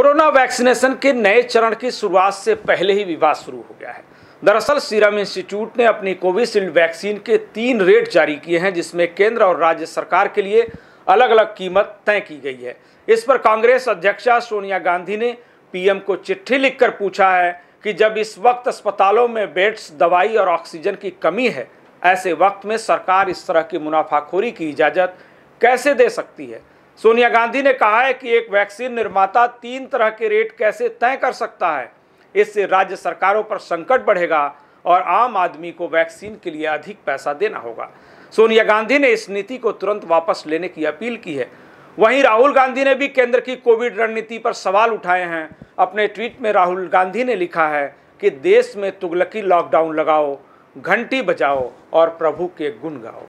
corona vaccination के नए चरण की शुरुआत से पहले ही विवाद शुरू हो गया है दरअसल सीरम इंस्टीट्यूट ने अपनी कोविशील्ड वैक्सीन के तीन रेट जारी किए हैं जिसमें केंद्र और राज्य सरकार के लिए अलग अलग कीमत तय की गई है इस पर कांग्रेस अध्यक्षा सोनिया गांधी ने पीएम को चिट्ठी लिखकर पूछा है कि जब इस वक्त अस्पतालों में बेड्स दवाई और ऑक्सीजन की कमी है ऐसे वक्त में सरकार इस तरह की मुनाफाखोरी की इजाज़त कैसे दे सकती है सोनिया गांधी ने कहा है कि एक वैक्सीन निर्माता तीन तरह के रेट कैसे तय कर सकता है इससे राज्य सरकारों पर संकट बढ़ेगा और आम आदमी को वैक्सीन के लिए अधिक पैसा देना होगा सोनिया गांधी ने इस नीति को तुरंत वापस लेने की अपील की है वहीं राहुल गांधी ने भी केंद्र की कोविड रणनीति पर सवाल उठाए हैं अपने ट्वीट में राहुल गांधी ने लिखा है कि देश में तुगलकी लॉकडाउन लगाओ घंटी बजाओ और प्रभु के गुण गाओ